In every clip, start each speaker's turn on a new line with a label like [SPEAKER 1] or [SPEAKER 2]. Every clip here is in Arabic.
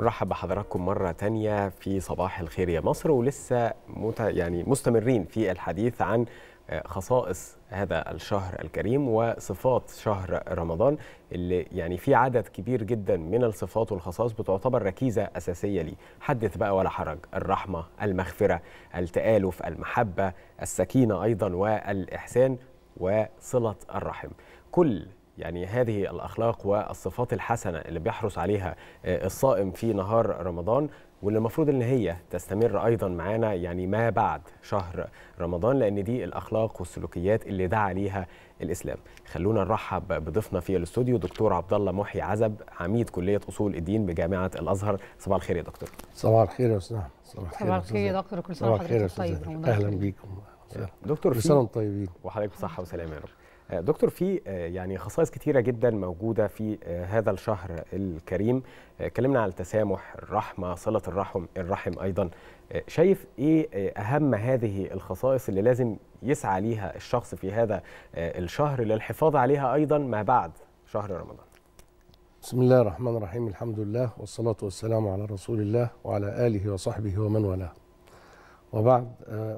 [SPEAKER 1] نرحب بحضراتكم مرة تانية في صباح الخير يا مصر ولسه مت... يعني مستمرين في الحديث عن آه، خصائص هذا الشهر الكريم وصفات شهر رمضان اللي يعني في عدد كبير جدا من الصفات والخصائص بتعتبر ركيزه اساسيه ليه حدث بقى ولا حرج الرحمه المغفره التالف المحبه السكينه ايضا والاحسان وصله الرحم كل يعني هذه الأخلاق والصفات الحسنة اللي بيحرص عليها آه، الصائم في نهار رمضان واللي المفروض ان هي تستمر ايضا معانا يعني ما بعد شهر رمضان لان دي الاخلاق والسلوكيات اللي دعا ليها الاسلام خلونا نرحب بضيفنا في الاستوديو دكتور عبد الله محي عزب عميد كليه اصول الدين بجامعه الازهر صباح الخير يا دكتور صباح
[SPEAKER 2] الخير يا استاذ صباح
[SPEAKER 1] الخير يا دكتور كل سنه وحضرتك طيب اهلا بيكم دكتور كل سنه وانتم طيبين وحضرتك بصحه وسلامه يا رب آه، دكتور في آه، يعني خصائص كثيره جدا موجوده في آه، هذا الشهر الكريم اتكلمنا على التسامح الرحمه صله الرحم الرحم ايضا شايف ايه اهم هذه الخصائص اللي لازم يسعى ليها الشخص في هذا الشهر للحفاظ عليها ايضا ما بعد شهر رمضان
[SPEAKER 2] بسم الله الرحمن الرحيم الحمد لله والصلاة والسلام على رسول الله وعلى آله وصحبه ومن والاه وبعد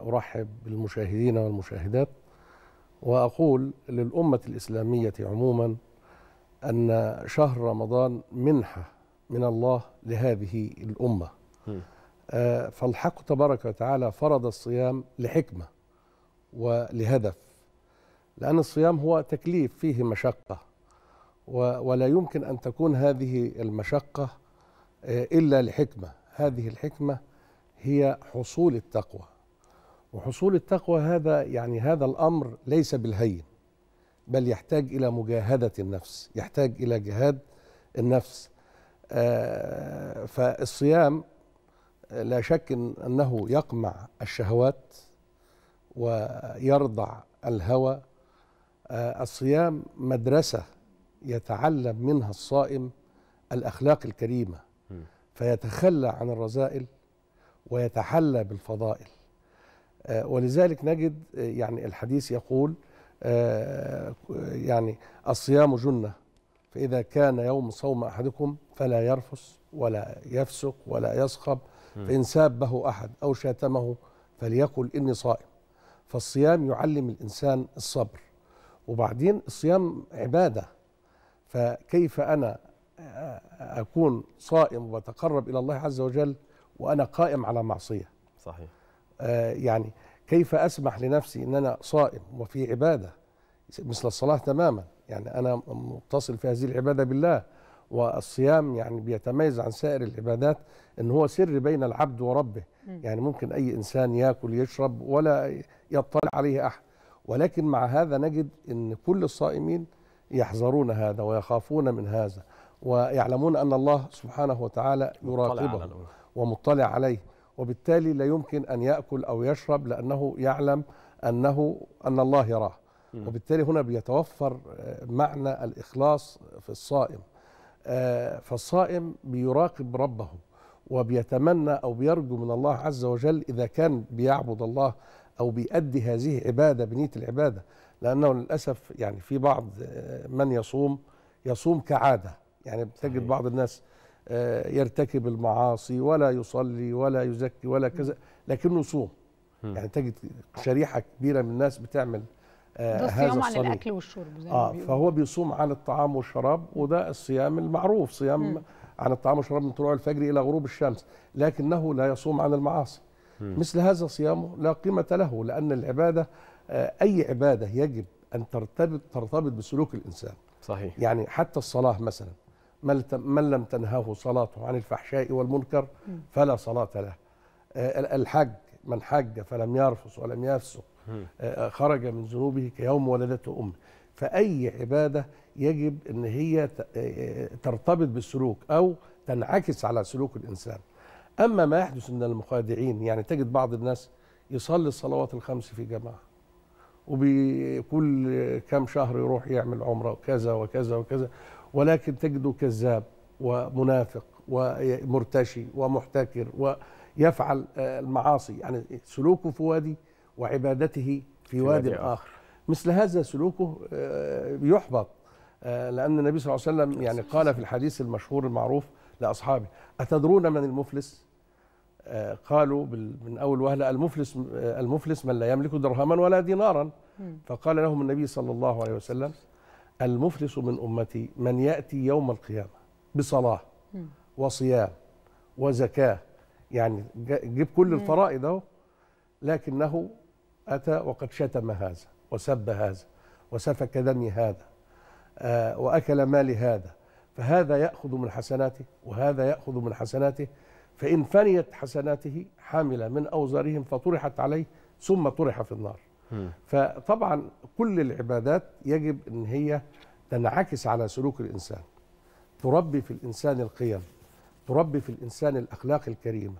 [SPEAKER 2] أرحب بالمشاهدين والمشاهدات واقول للامه الاسلاميه عموما ان شهر رمضان منحه من الله لهذه الامه آه، فالحق تبارك وتعالى فرض الصيام لحكمه ولهدف لان الصيام هو تكليف فيه مشقه ولا يمكن ان تكون هذه المشقه آه، الا لحكمه هذه الحكمه هي حصول التقوى وحصول التقوى هذا يعني هذا الامر ليس بالهين بل يحتاج الى مجاهده النفس يحتاج الى جهاد النفس آه، فالصيام آه، لا شك إن انه يقمع الشهوات ويرضع الهوى آه، الصيام مدرسه يتعلم منها الصائم الاخلاق الكريمه فيتخلى عن الرذائل ويتحلى بالفضائل آه، ولذلك نجد آه، يعني الحديث يقول آه، يعني الصيام جنة فإذا كان يوم صوم أحدكم فلا يرفس ولا يفسق ولا يصخب فإن سابه أحد أو شاتمه فليقل إني صائم فالصيام يعلم الإنسان الصبر وبعدين الصيام عبادة فكيف أنا أكون صائم وبتقرب إلى الله عز وجل وأنا قائم على معصية صحيح آه، يعني كيف أسمح لنفسي أن أنا صائم وفي عبادة مثل الصلاة تماما يعني أنا متصل في هذه العبادة بالله والصيام يعني بيتميز عن سائر العبادات ان هو سر بين العبد وربه يعني ممكن اي انسان ياكل يشرب ولا يطلع عليه احد ولكن مع هذا نجد ان كل الصائمين يحذرون هذا ويخافون من هذا ويعلمون ان الله سبحانه وتعالى يراقبه ومطلع عليه وبالتالي لا يمكن أن يأكل أو يشرب لأنه يعلم أنه أن الله يراه وبالتالي هنا بيتوفر آه، معنى الإخلاص في الصائم آه، فالصائم بيراقب ربه وبيتمنى أو بيرجو من الله عز وجل إذا كان بيعبد الله أو بيؤدي هذه عبادة بنية العبادة لأنه للأسف يعني في بعض آه، من يصوم يصوم كعادة يعني بتجد بعض الناس آه، يرتكب المعاصي ولا يصلي ولا يزكي ولا كذا لكنه صوم يعني تجد شريحه كبيره من الناس بتعمل آه هذا الصيام عن الاكل
[SPEAKER 1] والشرب زي اه فهو
[SPEAKER 2] بيصوم عن الطعام والشراب وده الصيام المعروف صيام م. عن الطعام والشراب من طلوع الفجر الى غروب الشمس لكنه لا يصوم عن المعاصي م. مثل هذا صيامه لا قيمه له لان العباده آه اي عباده يجب ان ترتبط ترتبط بسلوك الانسان صحيح يعني حتى الصلاه مثلا من لم تنهه صلاته عن الفحشاء والمنكر فلا صلاة له آه، الحج من حج فلم يرفص ولم يفسق آه، آه، خرج من ذنوبه كيوم ولدته أمه فأي عبادة يجب أن هي ترتبط بالسلوك أو تنعكس على سلوك الإنسان أما ما يحدث من المخادعين يعني تجد بعض الناس يصلي الصلوات الخمس في جماعة وبكل كام شهر يروح يعمل عمرة وكذا وكذا وكذا ولكن تجده كذاب ومنافق ومرتشي ومحتكر ويفعل آه، المعاصي يعني سلوكه في وادي وعبادته في وادي آخر مثل هذا سلوكه آه، يحبط آه، لأن النبي صلى الله عليه وسلم يعني قال في الحديث المشهور المعروف لأصحابه أتدرون من المفلس قالوا من أول وهلة المفلس, المفلس من لا يملك درهما ولا دينارا فقال لهم النبي صلى الله عليه وسلم المفلس من أمتي من يأتي يوم القيامة بصلاة وصيام وزكاة يعني جيب كل الفرائض اهو لكنه أتى وقد شتم هذا وسب هذا وسفك دم هذا آه، وأكل مال هذا فهذا يأخذ من حسناته وهذا يأخذ من حسناته فإن فنيت حسناته حمل من أوزارهم فطرحت عليه ثم طرح في النار فطبعا كل العبادات يجب ان هي تنعكس على سلوك الانسان تربي في الانسان القيم تربي في الانسان الاخلاق الكريمه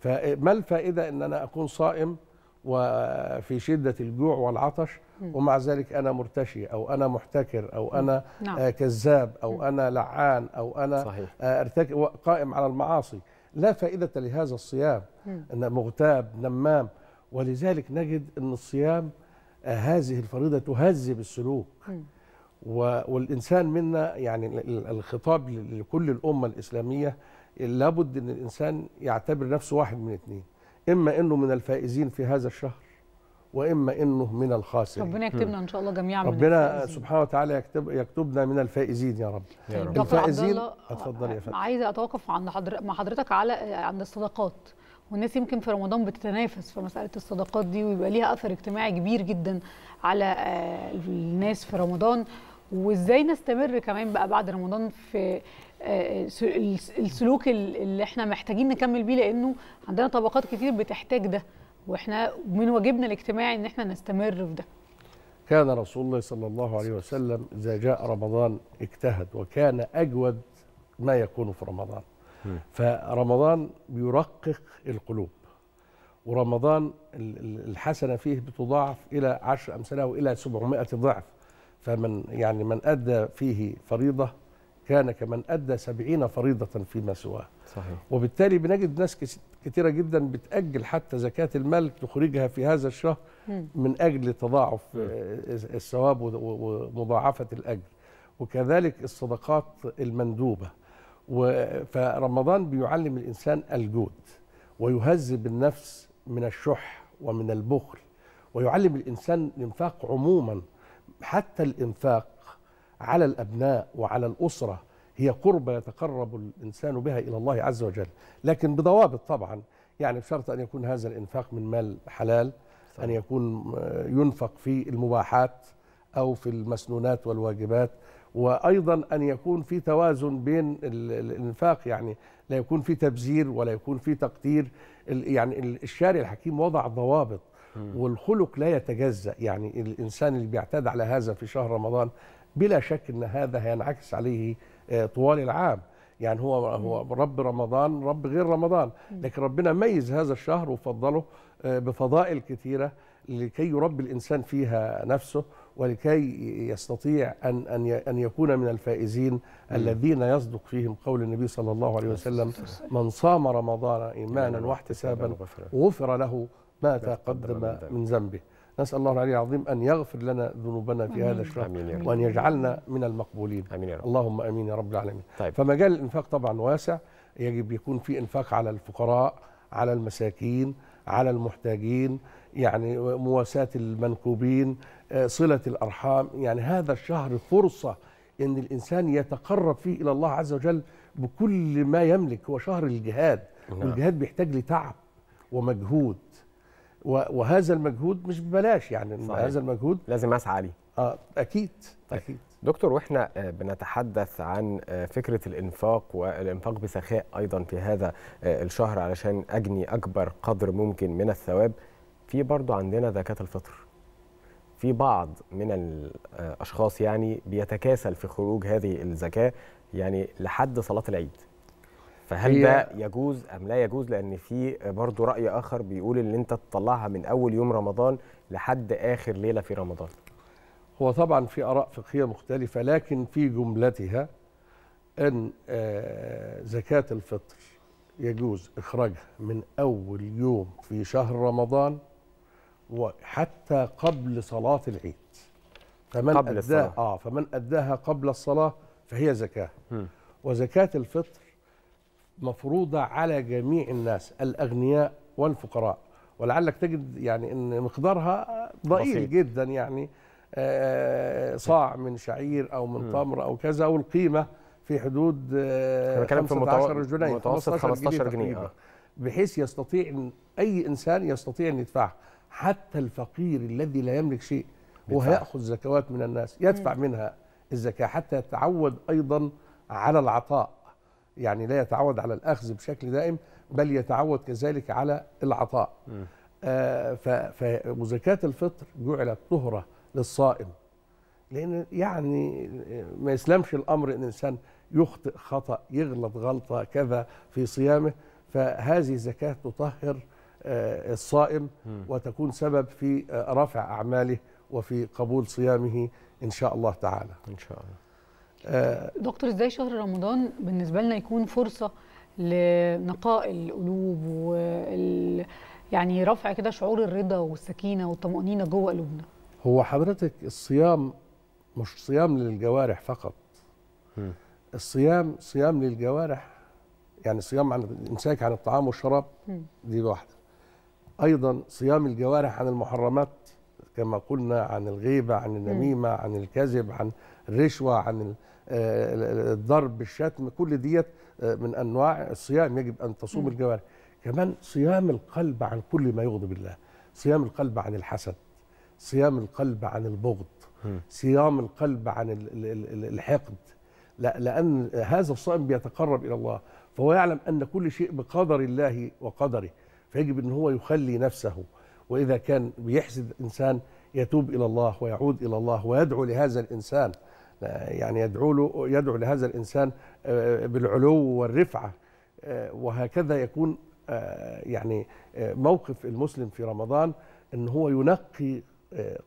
[SPEAKER 2] فما الفائده ان انا اكون صائم وفي شده الجوع والعطش ومع ذلك انا مرتشي او انا محتكر او انا نعم. آه، كذاب او انا لعان او انا صحيح. آه، ارتكب قائم على المعاصي لا فائده لهذا الصيام ان مغتاب نمام ولذلك نجد أن الصيام آه، هذه الفريضة تهذب السلوك والإنسان منا يعني الخطاب لكل الأمة الإسلامية لابد أن الإنسان يعتبر نفسه واحد من اثنين إما أنه من الفائزين في هذا الشهر واما انه من الخاسرين ربنا يكتبنا ان
[SPEAKER 1] شاء الله جميعا ربنا من ربنا سبحانه
[SPEAKER 2] وتعالى يكتب يكتبنا من الفائزين يا رب, يا رب. الفائزين اتفضل يا فندم
[SPEAKER 1] عايزه اتوقف عند حضر... مع حضرتك على عند الصدقات والناس يمكن في رمضان بتتنافس في مساله الصدقات دي ويبقى ليها اثر اجتماعي كبير جدا على آه، الناس في رمضان وازاي نستمر كمان بقى بعد رمضان في آه، السلوك اللي احنا محتاجين نكمل بيه لانه عندنا طبقات كتير بتحتاج ده واحنا من واجبنا الاجتماعي ان احنا نستمر في ده
[SPEAKER 2] كان رسول الله صلى الله عليه وسلم اذا جاء رمضان اجتهد وكان اجود ما يكون في رمضان فرمضان بيرقق القلوب ورمضان الحسنه فيه بتضاعف الى عشر امثله والى 700 ضعف فمن يعني من ادى فيه فريضه كان كمن ادى سبعين فريضه فيما سواه صحيح. وبالتالي بنجد ناس كثيره جدا بتاجل حتى زكاه المال تخرجها في هذا الشهر من اجل تضاعف آه، الثواب ومضاعفه الاجر وكذلك الصدقات المندوبه فرمضان بيعلم الإنسان الجود ويهذب النفس من الشح ومن البخل ويعلم الإنسان الإنفاق عموما حتى الإنفاق على الأبناء وعلى الأسرة هي قربة يتقرب الإنسان بها إلى الله عز وجل لكن بضوابط طبعا يعني بشرط أن يكون هذا الإنفاق من مال حلال أن يكون آه، ينفق في المباحات أو في المسنونات والواجبات وايضا ان يكون في توازن بين الانفاق يعني لا يكون في تبذير ولا يكون في تقدير يعني الشارع الحكيم وضع ضوابط والخلق لا يتجزا يعني الانسان اللي بيعتاد على هذا في شهر رمضان بلا شك ان هذا هينعكس عليه آه، طوال العام يعني هو هو رب رمضان رب غير رمضان لكن ربنا ميز هذا الشهر وفضله آه، بفضائل كثيره لكي يربي الانسان فيها نفسه ولكي يستطيع أن, أن, أن يكون من الفائزين الذين يصدق فيهم قول النبي صلى الله عليه وسلم من صام رمضان إيمانا واحتسابا غفر له ما تقدم من ذنبه نسأل الله العلي العظيم أن يغفر لنا ذنوبنا في هذا الشهر وأن يجعلنا من المقبولين آمين يا اللهم أمين يا رب العالمين طيب. فمجال الإنفاق طبعا واسع يجب يكون في إنفاق على الفقراء على المساكين على المحتاجين يعني مواساة المنكوبين آه، صلة الأرحام يعني هذا الشهر فرصة أن الإنسان يتقرب فيه إلى الله عز وجل بكل ما يملك هو شهر الجهاد نعم. والجهاد بيحتاج لتعب ومجهود وهذا المجهود مش ببلاش يعني صحيح. هذا
[SPEAKER 1] المجهود لازم اسعى عليه اه اكيد طيب. اكيد دكتور واحنا آه، بنتحدث عن آه، فكره الانفاق والانفاق بسخاء ايضا في هذا الشهر علشان اجني اكبر قدر ممكن من الثواب في برضه عندنا زكاه الفطر في بعض من الاشخاص يعني بيتكاسل في خروج هذه الزكاه يعني لحد صلاه العيد فهل ده يجوز ام لا يجوز لان في برضه راي اخر بيقول ان انت تطلعها من اول يوم رمضان لحد اخر ليله في رمضان هو طبعا في اراء
[SPEAKER 2] فقهيه مختلفه لكن في جملتها ان آه، زكاه الفطر يجوز اخراجها من اول يوم في شهر رمضان وحتى قبل صلاة العيد فمن قبل أداها آه فمن أداها قبل الصلاة فهي زكاة م. وزكاة الفطر مفروضة على جميع الناس الأغنياء والفقراء ولعلك تجد يعني ان مقدارها ضئيل بسيط. جدا يعني آه، آه، صاع من شعير او من تمر او كذا والقيمه في حدود 15 آه، جنيه متوسط 15 جنيه, جنيه. بحيث يستطيع ان اي انسان يستطيع ان يدفعها حتى الفقير الذي لا يملك شيء وهياخذ زكوات من الناس يدفع مم. منها الزكاه حتى يتعود ايضا على العطاء يعني لا يتعود على الاخذ بشكل دائم بل يتعود كذلك على العطاء آه فزكاه الفطر جعلت طهره للصائم لان يعني ما يسلمش الامر ان الانسان يخطئ خطا يغلط غلطه كذا في صيامه فهذه الزكاه تطهر آه، الصائم وتكون سبب في آه، رفع أعماله وفي قبول صيامه إن شاء الله تعالى إن شاء الله آه،
[SPEAKER 1] دكتور إزاي شهر رمضان بالنسبة لنا يكون فرصة لنقاء القلوب وال يعني رفع كده شعور الرضا والسكينة والطمأنينة جوه قلوبنا
[SPEAKER 2] هو حضرتك الصيام مش صيام للجوارح فقط م. الصيام صيام للجوارح يعني صيام عن امساك عن الطعام والشراب م. دي واحده أيضا صيام الجوارح عن المحرمات كما قلنا عن الغيبة عن النميمة عن الكذب عن الرشوة عن آه، الضرب الشتم كل ديت آه، من أنواع الصيام يجب أن تصوم الجوارح كمان صيام القلب عن كل ما يغضب الله صيام القلب عن الحسد صيام القلب عن البغض صيام القلب عن الحقد لا لأن هذا الصائم بيتقرب إلى الله فهو يعلم أن كل شيء بقدر الله وقدره فيجب ان هو يخلي نفسه واذا كان بيحسد انسان يتوب الى الله ويعود الى الله ويدعو لهذا الانسان آه، يعني يدعو له يدعو لهذا الانسان آه، بالعلو والرفعه آه، وهكذا يكون يعني موقف المسلم في رمضان ان هو ينقي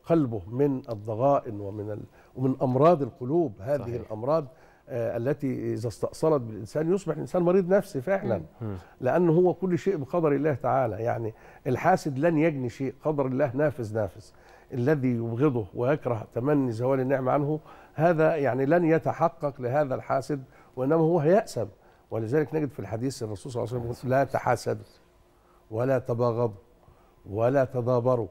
[SPEAKER 2] قلبه من الضغائن ومن ومن امراض القلوب هذه صحيح. الامراض آه، التي إذا استأصلت بالإنسان يصبح الإنسان مريض نفسي فعلا لأنه هو كل شيء بقدر الله تعالى يعني الحاسد لن يجني شيء قدر الله نافذ نافذ الذي يبغضه ويكره تمني زوال النعمة عنه هذا يعني لن يتحقق لهذا الحاسد وإنما هو هيأسب ولذلك نجد في الحديث الرسول صلى الله عليه وسلم لا تحاسدوا ولا تباغضوا ولا تدابروا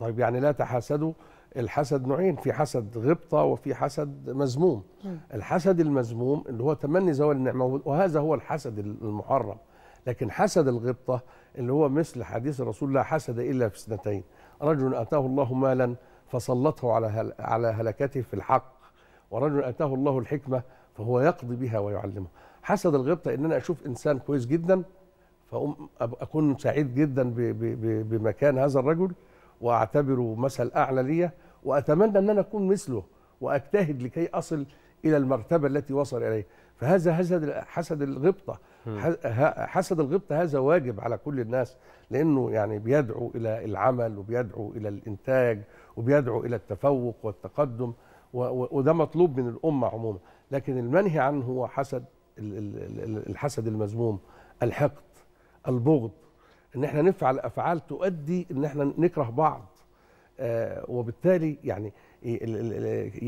[SPEAKER 2] طيب يعني لا تحاسدوا الحسد نوعين في حسد غبطه وفي حسد مذموم الحسد المذموم اللي هو تمني زوال النعمه وهذا هو الحسد المحرم لكن حسد الغبطه اللي هو مثل حديث الرسول لا حسد الا في اثنتين رجل اتاه الله مالا فسلطه على على هلكته في الحق ورجل اتاه الله الحكمه فهو يقضي بها ويعلمه حسد الغبطه ان انا اشوف انسان كويس جدا فاقوم اكون سعيد جدا بمكان هذا الرجل واعتبره مثل اعلى ليا واتمنى ان انا اكون مثله واجتهد لكي اصل الى المرتبه التي وصل اليها فهذا حسد حسد الغبطه حسد الغبطه هذا واجب على كل الناس لانه يعني بيدعو الى العمل وبيدعو الى الانتاج وبيدعو الى التفوق والتقدم وده مطلوب من الامه عموما لكن المنهي عنه هو حسد الحسد المذموم الحقد البغض ان احنا نفعل افعال تؤدي ان احنا نكره بعض آه، وبالتالي يعني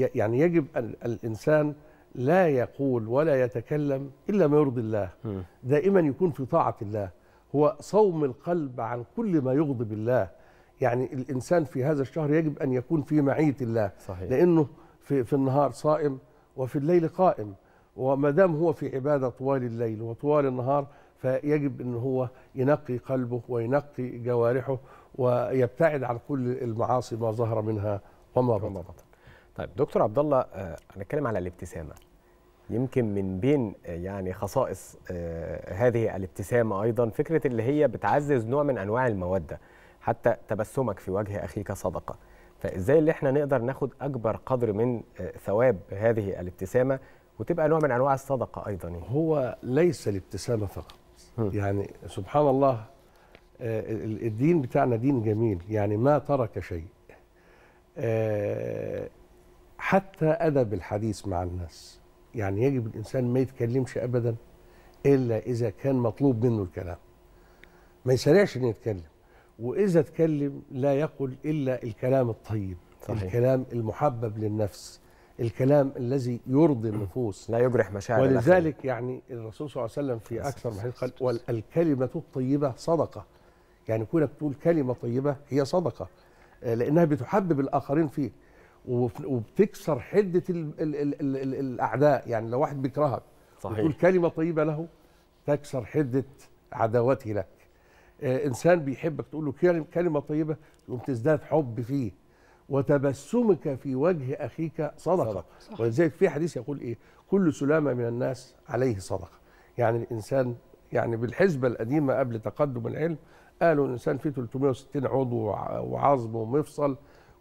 [SPEAKER 2] يعني يجب ان الانسان لا يقول ولا يتكلم الا ما يرضي الله دائما يكون في طاعه الله هو صوم القلب عن كل ما يغضب الله يعني الانسان في هذا الشهر يجب ان يكون في معيه الله صحيح. لانه في في النهار صائم وفي الليل قائم وما دام هو في عباده طوال الليل وطوال النهار فيجب ان هو ينقي قلبه وينقي جوارحه ويبتعد عن كل المعاصي ما ظهر منها
[SPEAKER 1] وما بطن طيب دكتور عبد الله هنتكلم آه، على الابتسامه يمكن من بين آه، يعني خصائص آه، هذه الابتسامه ايضا فكره اللي هي بتعزز نوع من انواع الموده حتى تبسمك في وجه اخيك صدقه فازاي اللي احنا نقدر ناخد اكبر قدر من ثواب هذه الابتسامه وتبقى نوع من انواع الصدقه ايضا هو ليس الابتسامه فقط يعني سبحان الله
[SPEAKER 2] آه، الدين بتاعنا دين جميل يعني ما ترك شيء آه، حتى أدب الحديث مع الناس يعني يجب الإنسان ما يتكلمش أبدا إلا إذا كان مطلوب منه الكلام ما يسرعش ان يتكلم وإذا تكلم لا يقل إلا الكلام الطيب صحيح. الكلام المحبب للنفس الكلام الذي يرضي النفوس لا يجرح مشاعر ولذلك الأخير. يعني الرسول صلى الله عليه وسلم في أكثر من حديث قال والكلمة الطيبة صدقة يعني كونك تقول كلمة طيبة هي صدقة آه، لأنها بتحبب الآخرين فيك وبتكسر حدة الـ الـ الـ الـ الـ الأعداء يعني لو واحد بيكرهك صحيح. تقول كلمة طيبة له تكسر حدة عداوته لك آه، إنسان بيحبك تقول له كلمة طيبة يقوم تزداد حب فيه وتبسمك في وجه أخيك صدقة, صدقة. ولذلك في حديث يقول إيه كل سلامة من الناس عليه صدقة يعني الإنسان يعني بالحسبة القديمة قبل تقدم العلم قالوا الإنسان فيه 360 عضو وعظم ومفصل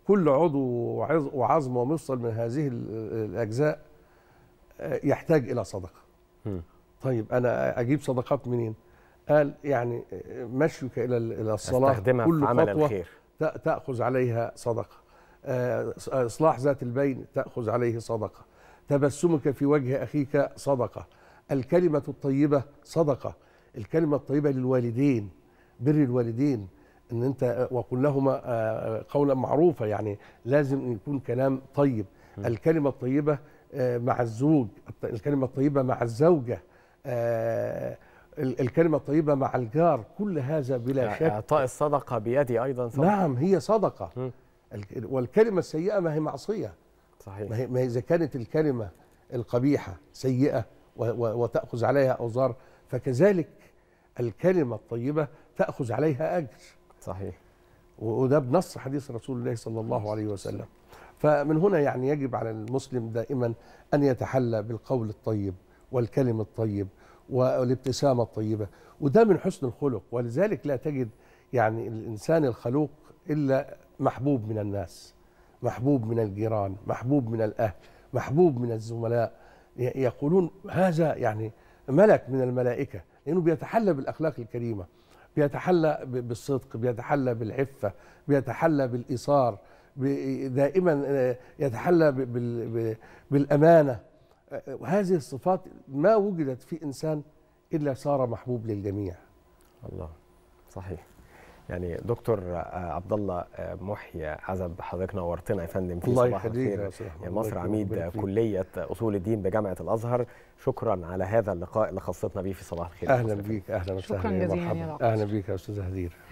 [SPEAKER 2] كل عضو وعظم ومفصل من هذه الأجزاء آه، يحتاج إلى صدقة م. طيب أنا أجيب صدقات منين قال يعني مشيك إلى الصلاة كل خطوة الخير. تأخذ عليها صدقة إصلاح آه، آه، ذات البين تأخذ عليه صدقة تبسمك في وجه أخيك صدقة الكلمة الطيبة صدقة الكلمة الطيبة للوالدين بر الوالدين ان انت وقل لهما آه، قولا معروفا يعني لازم يكون كلام طيب الكلمه الطيبه مع الزوج الكلمه الطيبه مع الزوجه الكلمه الطيبه مع الجار كل هذا بلا يعني شك اعطاء
[SPEAKER 1] الصدقه بيدي ايضا صدقه
[SPEAKER 2] نعم هي صدقه والكلمة السيئة ما هي معصية صحيح ما هي, ما هي إذا كانت الكلمة القبيحة سيئة وتأخذ عليها أوزار فكذلك الكلمة الطيبة تأخذ عليها أجر صحيح وده بنص حديث رسول الله صلى الله عليه وسلم فمن هنا يعني يجب على المسلم دائما أن يتحلى بالقول الطيب والكلم الطيب والابتسامة الطيبة وده من حسن الخلق ولذلك لا تجد يعني الإنسان الخلوق إلا محبوب من الناس محبوب من الجيران محبوب من الأهل محبوب من الزملاء يقولون هذا يعني ملك من الملائكة لأنه بيتحلى بالأخلاق الكريمة بيتحلى بالصدق بيتحلى بالعفة بيتحلى بالإيثار دائما آه، يتحلى بالأمانة وهذه آه، الصفات
[SPEAKER 1] ما وجدت في إنسان إلا صار محبوب للجميع الله صحيح يعني دكتور آه، عبد الله آه، محيى آه، عزب حضرتك نورتنا يا فندم في الله صباح الخير يا مصر عميد كليه اصول الدين بجامعه الازهر شكرا على هذا اللقاء اللي خصتنا بيه في صباح الخير اهلا بيك اهلا وسهلا شكرا جزيلا اهلا بيك يا استاذه هدير